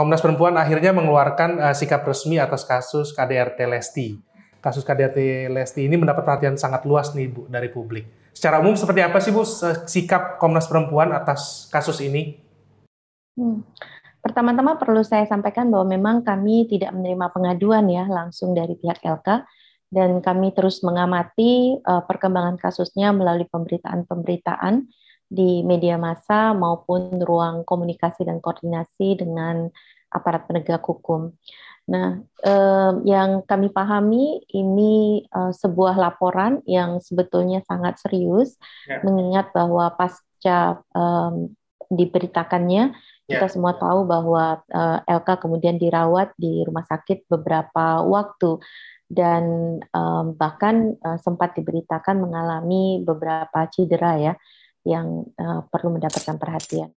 Komnas Perempuan akhirnya mengeluarkan uh, sikap resmi atas kasus KDRT Lesti. Kasus KDRT Lesti ini mendapat perhatian sangat luas nih Bu dari publik. Secara umum seperti apa sih Bu sikap Komnas Perempuan atas kasus ini? Hmm. Pertama-tama perlu saya sampaikan bahwa memang kami tidak menerima pengaduan ya langsung dari pihak LK dan kami terus mengamati uh, perkembangan kasusnya melalui pemberitaan-pemberitaan di media massa maupun ruang komunikasi dan koordinasi dengan aparat penegak hukum. Nah, eh, yang kami pahami ini eh, sebuah laporan yang sebetulnya sangat serius, yeah. mengingat bahwa pasca eh, diberitakannya yeah. kita semua tahu bahwa eh, LK kemudian dirawat di rumah sakit beberapa waktu dan eh, bahkan eh, sempat diberitakan mengalami beberapa cedera ya yang uh, perlu mendapatkan perhatian.